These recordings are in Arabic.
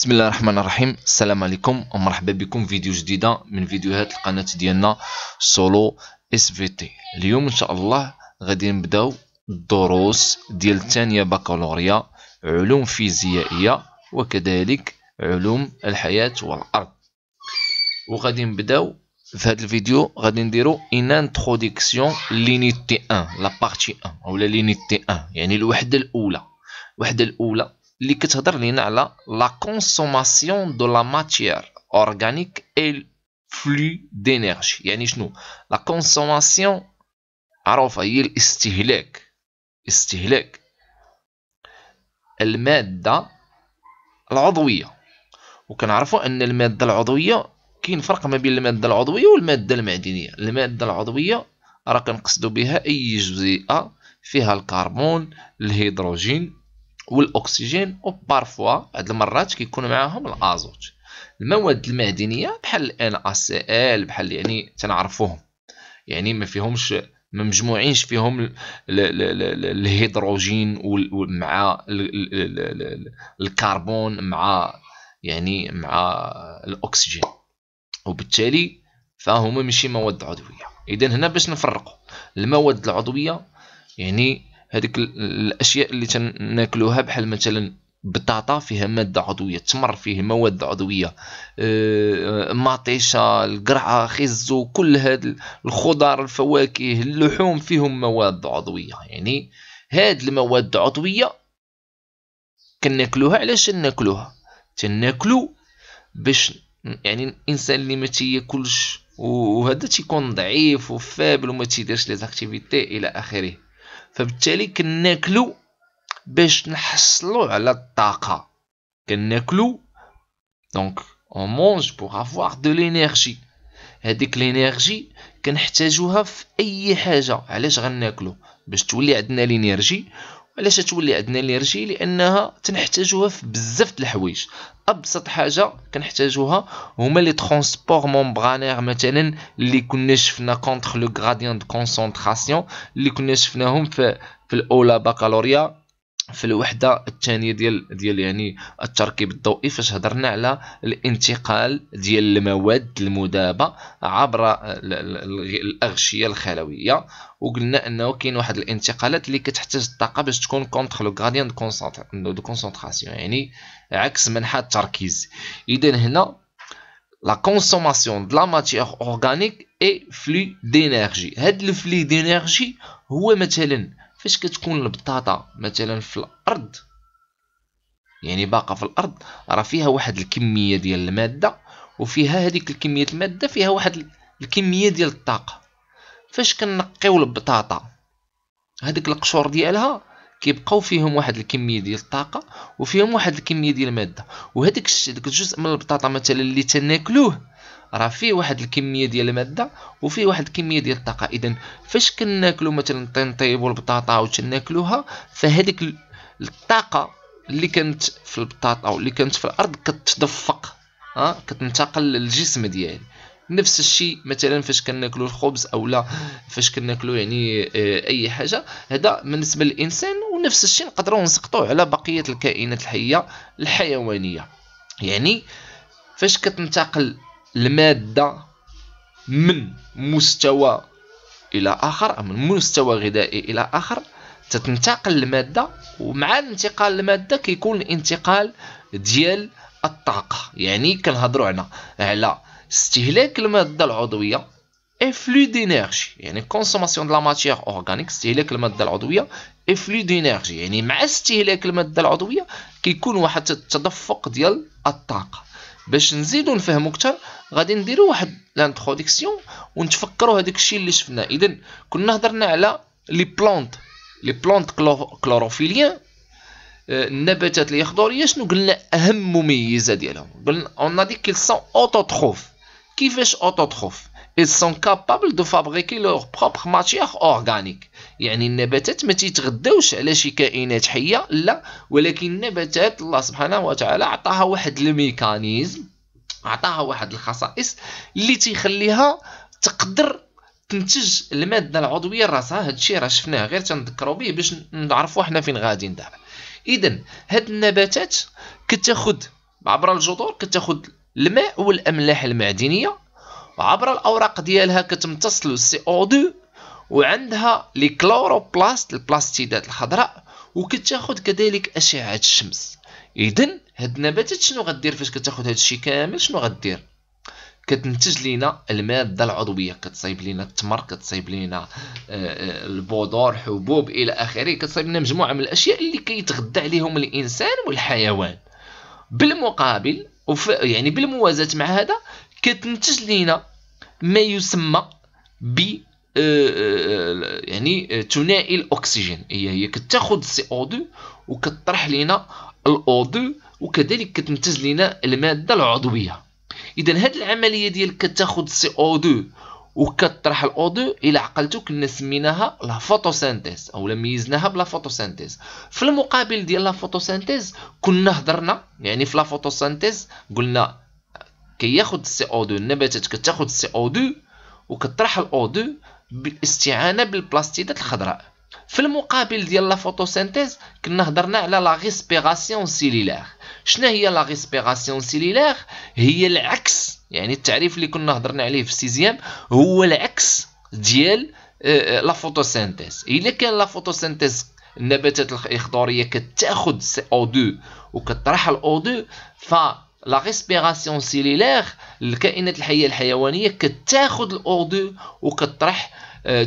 بسم الله الرحمن الرحيم السلام عليكم ومرحبا بكم فيديو جديده من فيديوهات القناه ديالنا سولو اس في تي اليوم ان شاء الله غادي نبداو الدروس ديال الثانيه بكالوريا علوم فيزيائيه وكذلك علوم الحياه والارض وغادي نبداو في هذا الفيديو غادي نديرو ان انتروديكسيون لينيتي 1 لا بارتي 1 اولا لينيتي 1 يعني الوحده الاولى الوحده الاولى اللي كتهضر لينا على لا كونسوماسيون دو لا ماتيير اورغانيك اي فلو دينيرجي يعني شنو لا كونسوماسيون معروفه هي الاستهلاك استهلاك الماده العضويه وكنعرفوا ان الماده العضويه كاين فرق ما بين الماده العضويه والماده المعدنيه الماده العضويه راه كنقصدوا بها اي جزيئه فيها الكربون الهيدروجين والاكسجين وبارفوا هاد المرات كيكون معاهم الازوت المواد المعدنيه بحال اس ال بحال يعني تنعرفوهم يعني ما فيهمش ما مجموعينش فيهم الهيدروجين مع الكربون مع يعني مع الاكسجين وبالتالي فهما ماشي مواد عضويه اذا هنا باش نفرقوا المواد العضويه يعني هذيك الاشياء اللي تناكلوها بحال مثلا بطاطا فيها ماده عضويه تمر فيه مواد عضويه آه، مطيشه القرعه خزو كل هاد الخضار الفواكه اللحوم فيهم مواد عضويه يعني هاد المواد العضويه كناكلوها علاش ناكلوها تناكلو باش يعني الانسان اللي ما تياكلش وهذا تيكون ضعيف وفابل وما تيديرش لي الى اخره فبالتالي كناكلو باش نحصلو على الطاقه كناكلو دونك اون مونج بوغ افواغ دو لينيرجي هذيك لينيرجي كنحتاجوها في اي حاجه علاش غناكلو باش تولي عندنا لينيرجي علاش تولي عندنا ليرجي لانها تنحتاجوها في بزاف د الحوايج ابسط حاجه كنحتاجوها هما لي ترونسبور مونبرانير مثلا اللي كنا شفنا كونتر لو غراديان دو كونسونطراسيون اللي كنا شفناهم في في الاولى بكالوريا في الوحده الثانيه ديال ديال يعني التركيب الضوئي فاش هضرنا على الانتقال ديال المواد المذابه عبر الاغشيه الخلويه وقلنا انه كاين واحد الانتقالات اللي كتحتاج الطاقه باش تكون كونتر لو غاديان دو كونسونطراسيون يعني عكس منحى التركيز اذا هنا لا كونسوماسيون دو لا ماتيير اورغانيك اي فلو دينيرجي هاد الفلو دينيرجي هو مثلا فاش كتكون البطاطا مثلا في الارض يعني باقا في الارض راه فيها واحد الكميه ديال الماده وفيها هذيك الكميه الماده فيها واحد الكميه ديال الطاقه فاش كنقيو البطاطا هذيك القشور ديالها كيبقاو فيهم واحد الكميه ديال الطاقه وفيهم واحد الكميه ديال الماده وهذاك الشيء داك الجزء من البطاطا مثلا اللي تناكلوه راه فيه واحد الكميه ديال الماده وفيه واحد الكميه ديال الطاقه اذا فاش كناكلو مثلا الطينطيب والبطاطا وتناكلوها فهذيك الطاقه اللي كانت في البطاطا او اللي كانت في الارض كتدفق ها كتنتقل للجسم ديالي نفس الشيء مثلا فاش كناكلو الخبز او لا فاش كناكلو يعني آه، اي حاجه هذا بالنسبه للانسان ونفس الشيء نقدروا نسقطوه على بقيه الكائنات الحيه الحيوانيه يعني فاش كتنتقل المادة من مستوى إلى آخر من مستوى غذائي إلى آخر تتنتقل المادة ومع انتقال المادة كيكون الانتقال ديال الطاقة يعني كنهضروا هنا على استهلاك المادة العضوية افلو دينيرجي يعني كونسوماسيون دو لا ماتيير اورغانيك استهلاك الماده العضويه افلو دينيرجي يعني مع استهلاك الماده العضويه كيكون واحد التدفق ديال الطاقه باش نزيدو نفهمو كتر غادي نديرو واحد لانتخوديكسيون ونتفكرو هداك الشيء اللي شفنا اذا كنا هضرنا على لي بلونت لي بلونت كلوروفيليان آه، النباتات اليخضريه شنو قلنا اهم مميزه ديالهم قلنا اون ا دي كيل سون اوتوتروف كيفاش اوتوتروف ils sont capables de fabriquer leur propre matière organique يعني النباتات ما تيتغداوش على شي كائنات حيه لا ولكن النباتات الله سبحانه وتعالى عطاها واحد الميكانيزم عطاها واحد الخصائص اللي تيخليها تقدر تنتج الماده العضويه راسها هادشي راه شفناه غير تنذكروا به باش نعرفوا حنا فين غاديين دابا اذا هاد النباتات كتاخد عبر الجذور كتاخد الماء والاملاح المعدنيه عبر الاوراق ديالها لو سي او 2 وعندها لي كلوروبلاست البلاستيدات الخضراء وكتاخد كذلك اشعه الشمس اذا هاد النباتات شنو غدير فاش كتاخد هادشي كامل شنو غدير كتنتج لينا الماده العضويه كتصايب لينا التمر كتصايب لينا آه، آه، البودور حبوب الى اخره كتصايب لنا مجموعه من الاشياء اللي كيتغذى عليهم الانسان والحيوان بالمقابل وف يعني بالموازاه مع هذا كتنتج لينا ما يسمى ب آه، آه، يعني ثنائي آه، الاكسجين هي هي كتاخذ سي او 2 وكطرح لنا الاو 2 وكذلك كتمتز لنا الماده العضويه اذا هذه العمليه ديال كتاخذ سي او 2 وكطرح الاو 2 الى عقلتو كنا سميناها لا فوتوسينتيز او ميزناها بلا فوتوسينتيز في المقابل ديال لا فوتوسينتيز كنا هضرنا يعني في لا فوتوسينتيز قلنا كياخد السي او 2 النباتات كتاخد السي او 2 وكطرح الاو 2 بالاستعانه بالبلاستيدات الخضراء في المقابل ديال لا فوتوسينتيز كنا هضرنا على لا ريسبيراسيون سيلولار شنو هي لا ريسبيراسيون سيلولار هي العكس يعني التعريف اللي كنا هضرنا عليه في السيزيام هو العكس ديال آه، آه، لا فوتوسينتيز الا كان لا فوتوسينتيز النباتات الخضوريه كتاخذ سي او 2 وكطرح الاو 2 ف لا ريسبيراسيون سيليلير الكائنات الحيه الحيوانيه كتاخذ الاردو وكطرح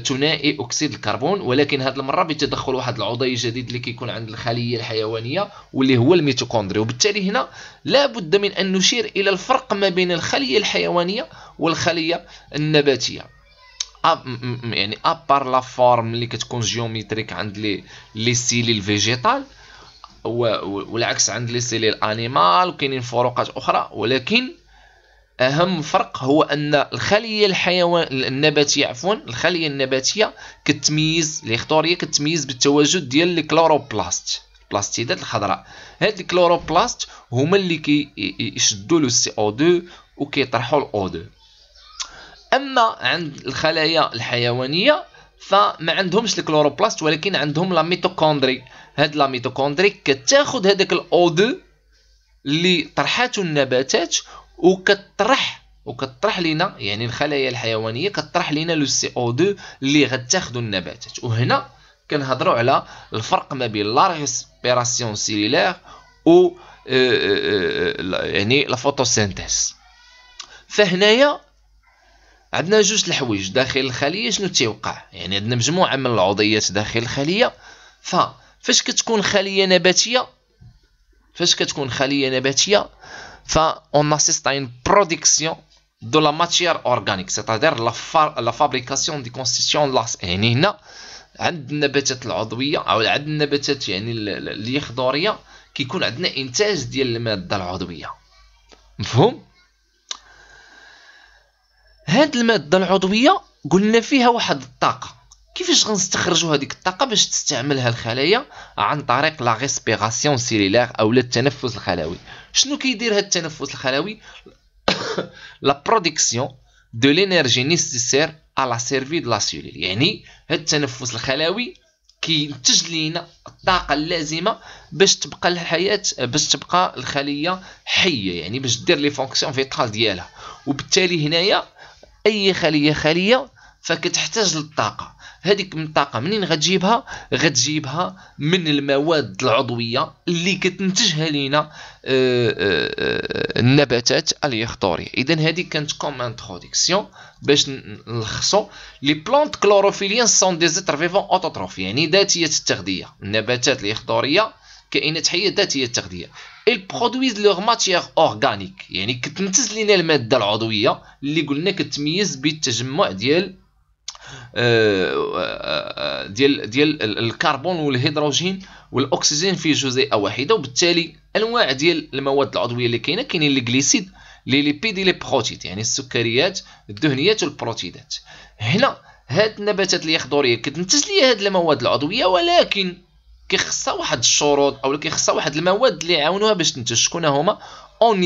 ثنائي اكسيد الكربون ولكن هذه المره بتدخل واحد العضي جديد اللي كيكون عند الخليه الحيوانيه واللي هو الميتوكوندري وبالتالي هنا لابد من ان نشير الى الفرق ما بين الخليه الحيوانيه والخليه النباتيه يعني ابار لا فورم اللي كتكون جيومتريك عند لي لي سيلي الفيجيتال والعكس عند لي سيلي انيمال وكاينين فروقات اخرى ولكن اهم فرق هو ان الخليه الحيوان النباتيه عفوا الخليه النباتيه كتميز لي كتميز بالتواجد ديال الكلوروبلاست البلاستيدات الخضراء هاد الكلوروبلاست هما اللي كيشدوا لو سي او 2 وكيطرحوا الاو 2 اما عند الخلايا الحيوانيه فما عندهمش الكلوروبلاست ولكن عندهم لا ميتوكوندري هاد لا ميتوكوندري كتاخد هذاك الاو 2 اللي طرحاتو النباتات وكطرح وكطرح لينا يعني الخلايا الحيوانيه كطرح لينا لو سي او 2 اللي غتاخدو النباتات وهنا كنهضروا على الفرق ما بين لا ريسبيراسيون سيلولير و آه، آه، آه، يعني لا فوتوسينتيز فهنايا عندنا جوج الحوايج داخل الخليه شنو تيوقع يعني عندنا مجموعه من العضيات داخل الخليه ف فاش كتكون خليه نباتيه فاش كتكون خليه نباتيه فا اون اسيست اين بروديكسيون دو لا ماتيير اورغانيك سيتادير لا فابريكاسيون دي كونستيسيون لاس يعني هنا عند النباتات العضويه او عند النباتات يعني اللي خضوريه كيكون عندنا انتاج ديال الماده العضويه مفهوم هاد الماده العضويه قلنا فيها واحد الطاقه كيفاش غنستخرجوا هذيك الطاقه باش تستعملها الخلايا عن طريق لا ريسبيراسيون سيلولير اولا التنفس الخلوي شنو كيدير هذا التنفس الخلوي لا برودكسيون دو لينيرجي نيسيسير على سيرفي دو لا سيلول يعني هذا التنفس الخلوي كينتج لينا الطاقه اللازمه باش تبقى الحياه باش تبقى الخليه حيه يعني باش دير لي فونكسيون فيتال ديالها وبالتالي هنايا اي خليه خليه فكتحتاج للطاقه هذيك من الطاقه منين غتجيبها غتجيبها من المواد العضويه اللي كتنتجها لينا آه، آه، آه، النباتات اليخطوريه اذا هذه كانت كوم انتروديكسيون باش نلخصو لي بلانت كلوروفيليان سون دي زيتر فيفون اوتوتروف يعني ذاتيه التغذيه النباتات اليخطوريه كائنات حيه ذاتيه التغذيه il برودويز لوغ ماتيير اورغانيك يعني كتنتج لينا الماده العضويه اللي قلنا كتميز بالتجمع ديال آه، آه، ديال ديال الكربون والهيدروجين والاكسجين في جزيئه واحده وبالتالي انواع ديال المواد العضويه اللي كاينه كاينين الجليسيد لي ليبيد لي بروتيد يعني السكريات الدهنيات والبروتيدات هنا هاد النباتات اللي اليخضريه كتنتج ليا هاد المواد العضويه ولكن كيخصها واحد الشروط او كيخصها واحد المواد اللي يعاونوها باش تنتج شكون هما اون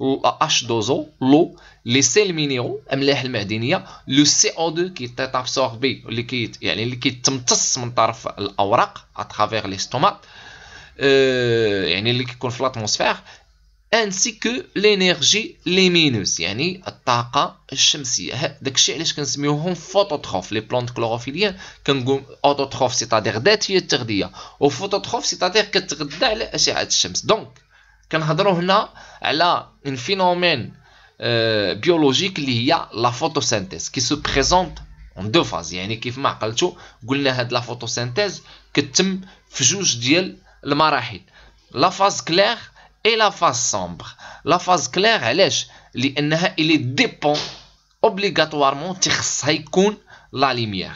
H2O لو لي سيل minéraux املاح المعدنيه لو او 2 كي تيتابسوربي اللي كي يعني اللي كيتمتص من طرف الاوراق اترافيغ لي ستومات يعني اللي كيكون في الاتموسفير انسي كو لينيرجي ليمينوس يعني الطاقه الشمسيه داكشي علاش كنسميوهم فوتوتروف لي بلانت كلوروفيليان كنقول اوتوتروف سيتادير ذاتيه التغذيه وفوتوتروف سيتادير كتغذى على اشعه الشمس دونك كنهضروا هنا على un phénomène euh, biologique qui est la photosynthèse qui se présente en deux phases Il y يعني كيف ما قلتوا قلنا هاد لا فوتوسينتيز كتم في جوج ديال المراحل phase claire et la phase sombre. La phase claire, elle est لانها اللي ديبون اوبليغاتوارمون تيخصها يكون لا ليميير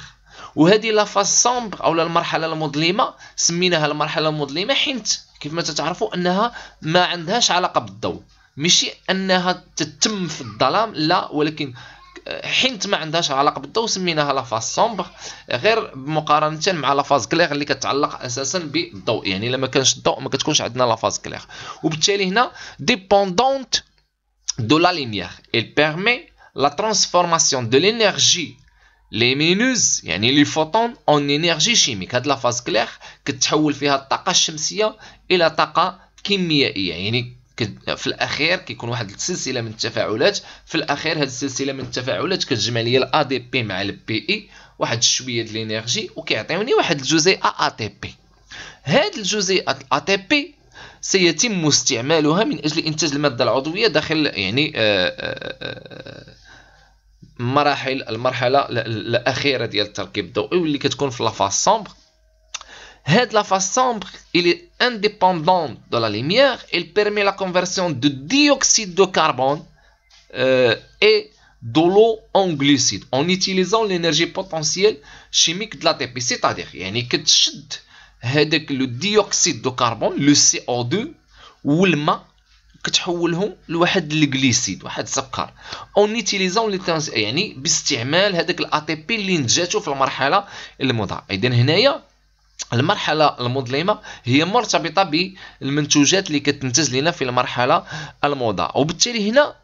وهذه لا فاز سومبر او المرحله المظلمه سميناها المرحله المظلمه حيت كيف ما تتعرفوا انها ما عندهاش علاقه بالضوء ماشي انها تتم في الظلام لا ولكن آه، حينت ما عندهاش علاقه بالضوء سميناها لا فاز سومبر غير مقارنه مع لا فاز كليغ اللي كتعلق اساسا بالضوء يعني لما كانش الضوء ما كتكونش عندنا لا فاز كليغ وبالتالي هنا ديبوندونت دو لا لينيير il بيرمي la transformation de l'énergie لي مينوز يعني لي فوتون اون انرجي شيميك هاد لا فاز كليغ كتحول فيها الطاقه الشمسيه الى طاقه كيميائيه يعني في الاخير كيكون واحد السلسله من التفاعلات في الاخير هذه السلسله من التفاعلات كتجمع لي الا دي بي مع البي اي e، واحد شويه ديال الانرجي وكيعطيوني واحد الجزيئه ا تي بي هذه الجزيئه ا تي بي سيتم استعمالها من اجل انتاج الماده العضويه داخل يعني آه، آه، آه، مراحل المرحله الاخيره ديال التركيب الضوئي واللي كتكون في لافاس سومبر de la face sombre, il est indépendant de la lumière. Il permet la conversion de dioxyde de carbone euh, et de l'eau en glucides en utilisant l'énergie potentielle chimique de l'ATP. C'est-à-dire, يعني le dioxyde de carbone, le CO2 والماء كتحولهم لواحد الجليسيد واحد السكر اون يوتيليزون يعني باستعمال هذاك الاتي بي اللي نتجاتو في المرحله المضاء اذا هنايا المرحلة المظلمة هي مرتبطة بالمنتوجات اللي كتنتج لنا في المرحلة الموضة وبالتالي هنا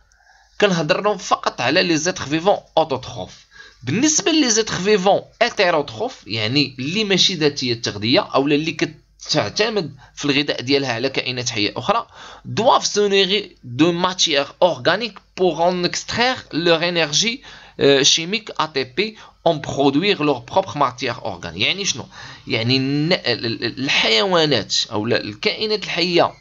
كنهضر فقط على لي زيت فيفون اوتوتروف بالنسبة لي زيت فيفون اتيروتروف يعني اللي ماشي ذاتية التغذية او اللي كتعتمد في الغذاء ديالها على كائنات حيه اخرى دواف سونيغي دو ماتيير اورغانيك بور اون اكستراير extraire انرجي Euh, chimiques ATP en produire leur propre matière اورغان يعني شنو يعني الحيوانات او الكائنات الحيه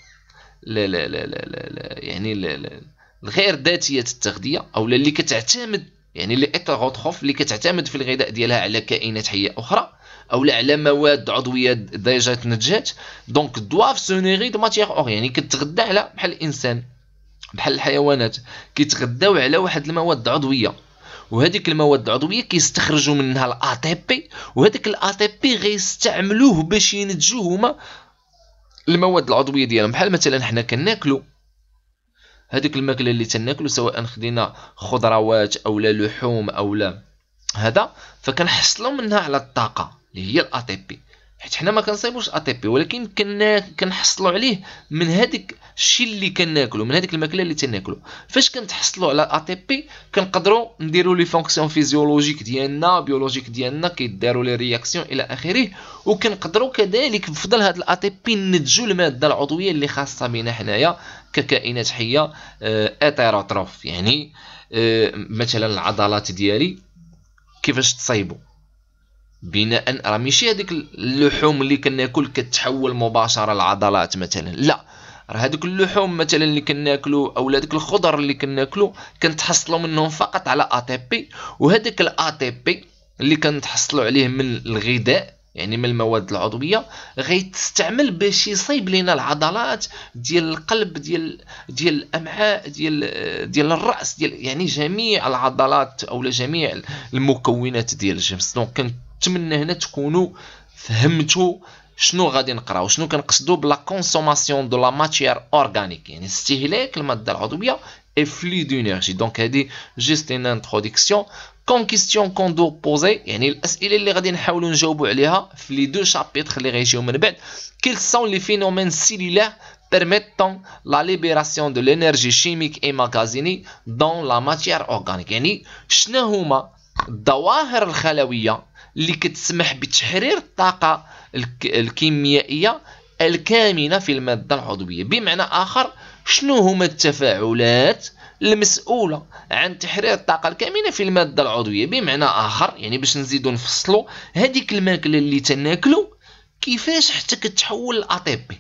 لا لا لا لا لا يعني لا لا الغير ذاتيه التغذيه او اللي كتعتمد يعني اللي اتروتروف اللي كتعتمد في الغذاء ديالها على كائنات حيه اخرى او على مواد عضويه ديجا تنتجات دونك دواف سونيري دو ماتيير اور يعني كتغدى على بحال الانسان بحال الحيوانات كيتغداو على واحد المواد عضويه وهذيك المواد العضويه كيستخرجوا منها الاي تي بي وهذاك الاي تي بي غيستعملوه باش ينتجوا هما المواد العضويه ديالهم بحال مثلا حنا كناكلو هذيك الماكله اللي تناكلو سواء خدينا خضروات او لا لحوم او لا هذا فكنحصلوا منها على الطاقه اللي هي الاي تي بي حيت حنا ما ا تي بي ولكن كنا كنحصلوا عليه من هذيك الشيء اللي كناكلو من هذيك الماكله اللي تناكلو فاش كنتحصلوا على تي بي كنقدروا نديروا لي فونكسيون فيزيولوجيك ديالنا بيولوجيك ديالنا كيداروا لي رياكسيون الى اخره وكنقدروا كذلك بفضل هذا تي بي ننتجوا الماده العضويه اللي خاصه بنا حنايا ككائنات حيه اتيروتروف آه، يعني آه، مثلا العضلات ديالي كيفاش تصايبوا بناء راه ماشي هذيك اللحوم اللي كناكل كتحول مباشره لعضلات مثلا لا راه هذوك اللحوم مثلا اللي كناكلو او هذوك الخضر اللي كناكلو كنتحصلوا منهم فقط على ا تي بي وهذاك الا تي بي اللي كنتحصلوا عليه من الغذاء يعني من المواد العضويه غيتستعمل باش يصيب لينا العضلات ديال القلب ديال ديال الامعاء ديال ديال الراس ديال يعني جميع العضلات او جميع المكونات ديال الجسم دونك نتمنى هنا تكونوا فهمتوا شنو غادي نقراو شنو كنقصدوا بلا كونسوماسيون دو لا ماتيير اورغانيك يعني استهلاك الماده العضويه اي فلو دو انرجي دونك هادي جوست ان introduction. كون question كون دو بوزي يعني الأسئلة اللي غادي نحاولوا نجاوبوا عليها في لي دو شابيتر اللي غيجيو من بعد. كيل سون لي فينومين cellulaires permettant la libération de l'énergie chimique et magasinée dans la matière organique يعني شنو هما الظواهر الخلوية اللي كتسمح بتحرير الطاقة الكيميائية الكامنة في المادة العضوية بمعنى آخر شنو هما التفاعلات المسؤولة عن تحرير الطاقة الكامنة في المادة العضوية بمعنى آخر يعني باش نزيدو نفصلو هذيك الماكلة اللي تناكلو كيفاش حتى كتحول لأطيبي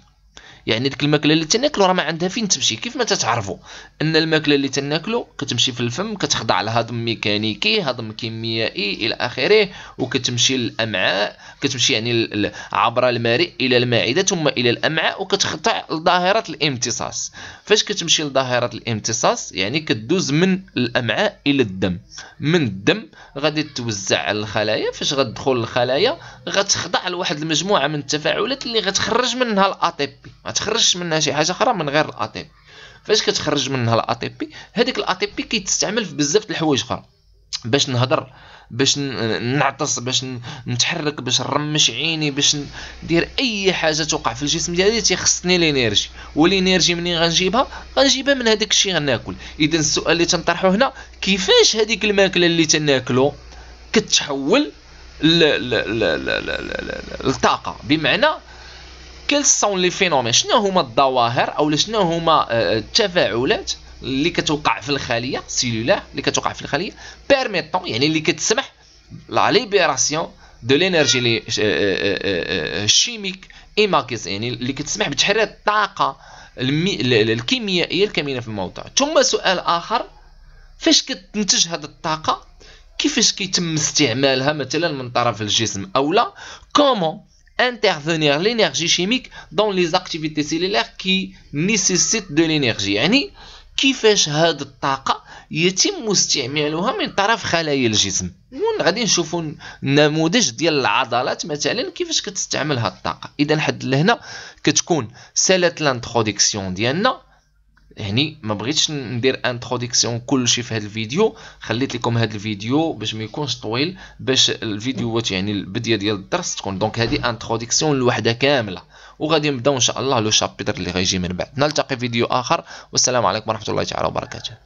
يعني ديك الماكله اللي تناكلو راه ما عندها فين تمشي كيف ما تتعرفوا ان الماكله اللي تناكلو كتمشي في الفم كتخضع لهضم ميكانيكي هضم كيميائي الى اخره وكتمشي للامعاء كتمشي يعني عبر المريء الى المعده ثم الى الامعاء وكتخضع لظاهره الامتصاص فاش كتمشي لظاهره الامتصاص يعني كدوز من الامعاء الى الدم من الدم غادي توزع على الخلايا فاش غتدخل الخلايا غتخضع لواحد المجموعه من التفاعلات اللي غتخرج منها بي تخرجش منها شي حاجه اخرى من غير الاتي بي فاش كتخرج منها الاتي بي هذيك الاتي بي كيتستعمل في بزاف د الحوايج اخرى باش نهضر باش نعطس باش نتحرك باش نرمش عيني باش ندير اي حاجه توقع في الجسم ديالي تيخصني لينيرجي والانرجي منين غنجيبها غنجيبها من هذاك الشيء غناكل اذا السؤال اللي تنطرحو هنا كيفاش هذيك الماكله اللي تناكلو كتحول للطاقه بمعنى كيل سون لي فينومين شنو هما الظواهر او شنو هما آه، آه، التفاعلات اللي كتوقع في الخليه سيلولار اللي كتوقع في الخليه بيرميتون يعني اللي كتسمح لا ليبراسيون دو لينيرجي اي ايماكيز يعني اللي كتسمح بتحرير الطاقه المي... الكيميائيه الكامنه في الموضوع ثم سؤال اخر فاش كتنتج هذه الطاقه كيفاش كيتم استعمالها مثلا من طرف الجسم او كومون intervenir l'énergie chimique dans les activités cellulaires qui nécessitent de l'énergie يعني كيفاش هاد الطاقة يتم استعمالها من طرف خلايا الجسم وغادي نشوفوا النموذج ديال العضلات مثلا كيفاش كتستعمل هاد الطاقة اذا حد لهنا كتكون سالة لانتروديكسيون ديالنا هني ما بغيتش ندير انتروديكسيون كلشي في هذا الفيديو خليت لكم هذا الفيديو باش ما يكونش طويل باش الفيديوهات يعني البديه ديال الدرس تكون دونك هذه انتروديكسيون لوحده كامله وغادي نبداو ان شاء الله لو شابيتر اللي غيجي من بعد نلتقي في فيديو اخر والسلام عليكم ورحمه الله تعالى وبركاته